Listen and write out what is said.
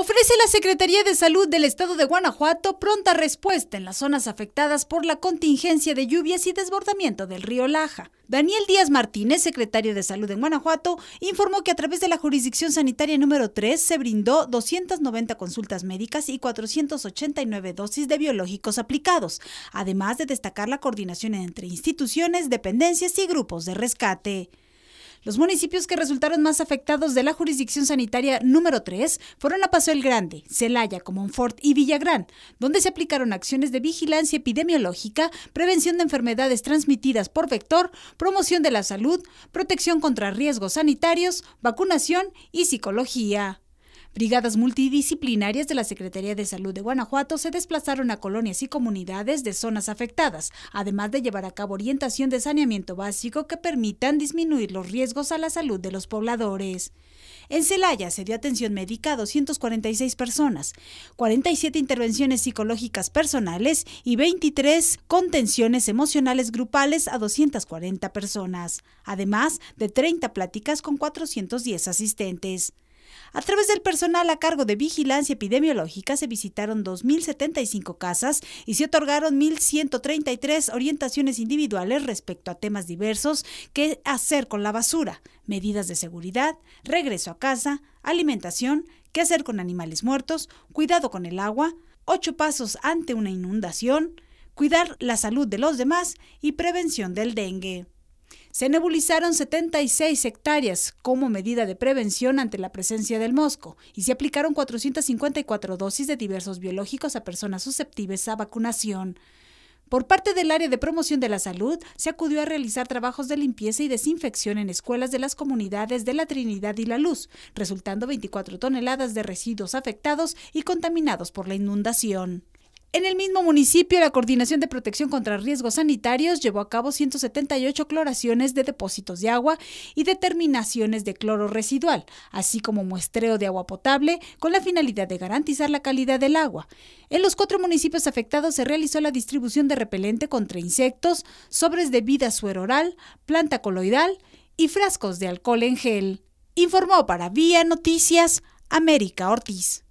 Ofrece la Secretaría de Salud del Estado de Guanajuato pronta respuesta en las zonas afectadas por la contingencia de lluvias y desbordamiento del río Laja. Daniel Díaz Martínez, secretario de Salud en Guanajuato, informó que a través de la jurisdicción sanitaria número 3 se brindó 290 consultas médicas y 489 dosis de biológicos aplicados, además de destacar la coordinación entre instituciones, dependencias y grupos de rescate. Los municipios que resultaron más afectados de la jurisdicción sanitaria número 3 fueron a Paso el Grande, Celaya, Comonfort y Villagrán, donde se aplicaron acciones de vigilancia epidemiológica, prevención de enfermedades transmitidas por vector, promoción de la salud, protección contra riesgos sanitarios, vacunación y psicología. Brigadas multidisciplinarias de la Secretaría de Salud de Guanajuato se desplazaron a colonias y comunidades de zonas afectadas, además de llevar a cabo orientación de saneamiento básico que permitan disminuir los riesgos a la salud de los pobladores. En Celaya se dio atención médica a 246 personas, 47 intervenciones psicológicas personales y 23 contenciones emocionales grupales a 240 personas, además de 30 pláticas con 410 asistentes. A través del personal a cargo de vigilancia epidemiológica se visitaron 2.075 casas y se otorgaron 1.133 orientaciones individuales respecto a temas diversos que hacer con la basura, medidas de seguridad, regreso a casa, alimentación, qué hacer con animales muertos, cuidado con el agua, ocho pasos ante una inundación, cuidar la salud de los demás y prevención del dengue. Se nebulizaron 76 hectáreas como medida de prevención ante la presencia del mosco y se aplicaron 454 dosis de diversos biológicos a personas susceptibles a vacunación. Por parte del área de promoción de la salud, se acudió a realizar trabajos de limpieza y desinfección en escuelas de las comunidades de La Trinidad y La Luz, resultando 24 toneladas de residuos afectados y contaminados por la inundación. En el mismo municipio, la Coordinación de Protección contra Riesgos Sanitarios llevó a cabo 178 cloraciones de depósitos de agua y determinaciones de cloro residual, así como muestreo de agua potable con la finalidad de garantizar la calidad del agua. En los cuatro municipios afectados se realizó la distribución de repelente contra insectos, sobres de vida oral, planta coloidal y frascos de alcohol en gel. Informó para Vía Noticias América Ortiz.